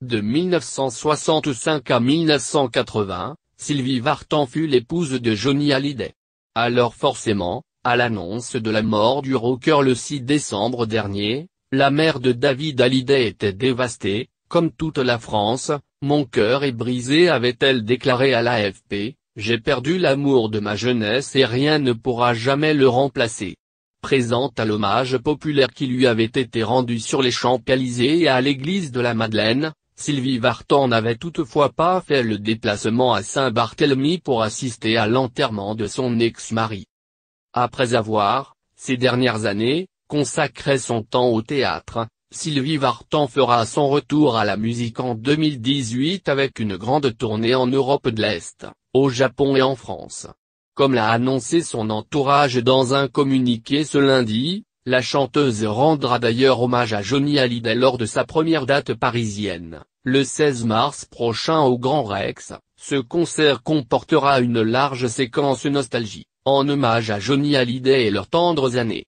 De 1965 à 1980, Sylvie Vartan fut l'épouse de Johnny Hallyday. Alors forcément, à l'annonce de la mort du rocker le 6 décembre dernier, la mère de David Hallyday était dévastée, comme toute la France, mon cœur est brisé avait-elle déclaré à l'AFP, j'ai perdu l'amour de ma jeunesse et rien ne pourra jamais le remplacer. Présente à l'hommage populaire qui lui avait été rendu sur les Champs-Élysées et à l'église de la Madeleine, Sylvie Vartan n'avait toutefois pas fait le déplacement à Saint-Barthélemy pour assister à l'enterrement de son ex-mari. Après avoir, ces dernières années, consacré son temps au théâtre, Sylvie Vartan fera son retour à la musique en 2018 avec une grande tournée en Europe de l'Est, au Japon et en France. Comme l'a annoncé son entourage dans un communiqué ce lundi, la chanteuse rendra d'ailleurs hommage à Johnny Hallyday lors de sa première date parisienne, le 16 mars prochain au Grand Rex. Ce concert comportera une large séquence nostalgie, en hommage à Johnny Hallyday et leurs tendres années.